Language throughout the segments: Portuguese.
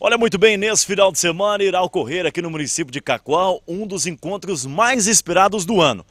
Olha muito bem, nesse final de semana irá ocorrer aqui no município de Cacoal um dos encontros mais esperados do ano.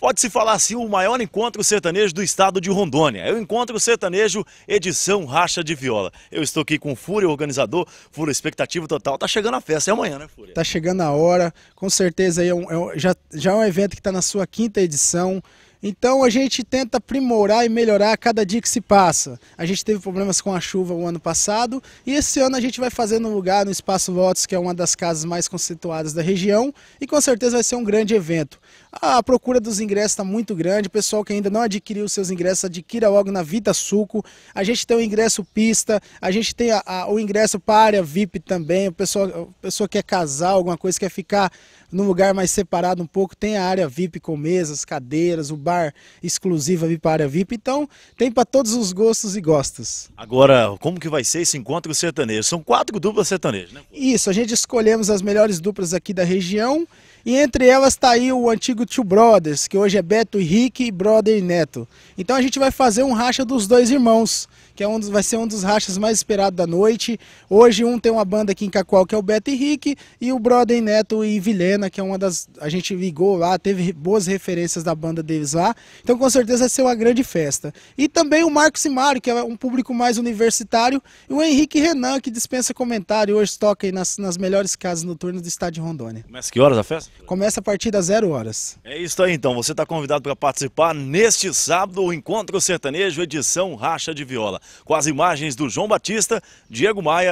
Pode-se falar assim o maior encontro sertanejo do estado de Rondônia. É o Encontro Sertanejo Edição Racha de Viola. Eu estou aqui com o Fúria, organizador, Fúria Expectativa Total. Tá chegando a festa, é amanhã, né, Fúria? Tá chegando a hora, com certeza é um, é um, já, já é um evento que está na sua quinta edição. Então a gente tenta aprimorar e melhorar a cada dia que se passa. A gente teve problemas com a chuva o ano passado e esse ano a gente vai fazer no lugar, no Espaço Votos, que é uma das casas mais conceituadas da região e com certeza vai ser um grande evento. A procura dos ingressos está muito grande, o pessoal que ainda não adquiriu seus ingressos, adquira logo na Vita Suco. A gente tem o ingresso pista, a gente tem a, a, o ingresso para a área VIP também, o pessoal, a pessoa quer casar, alguma coisa, quer ficar num lugar mais separado um pouco, tem a área VIP com mesas, cadeiras, o bar exclusivo VIP para VIP. Então, tem para todos os gostos e gostos. Agora, como que vai ser esse encontro sertanejo? São quatro duplas sertanejas, né? Isso, a gente escolhemos as melhores duplas aqui da região e entre elas está aí o antigo Two Brothers, que hoje é Beto e Rick, e Brother Neto. Então a gente vai fazer um racha dos dois irmãos, que é um dos, vai ser um dos rachas mais esperados da noite. Hoje um tem uma banda aqui em Cacoal, que é o Beto e Rick, e o Brother Neto e Vilena, que é uma das... A gente ligou lá, teve boas referências da banda deles lá. Então com certeza vai ser uma grande festa. E também o Marcos e Mário, que é um público mais universitário, e o Henrique Renan, que dispensa comentário, hoje toca aí nas, nas melhores casas noturnas do estado de Rondônia. mas que horas a festa? Começa a partir das zero horas. É isso aí então, você está convidado para participar neste sábado, o Encontro Sertanejo, edição Racha de Viola. Com as imagens do João Batista, Diego Maia.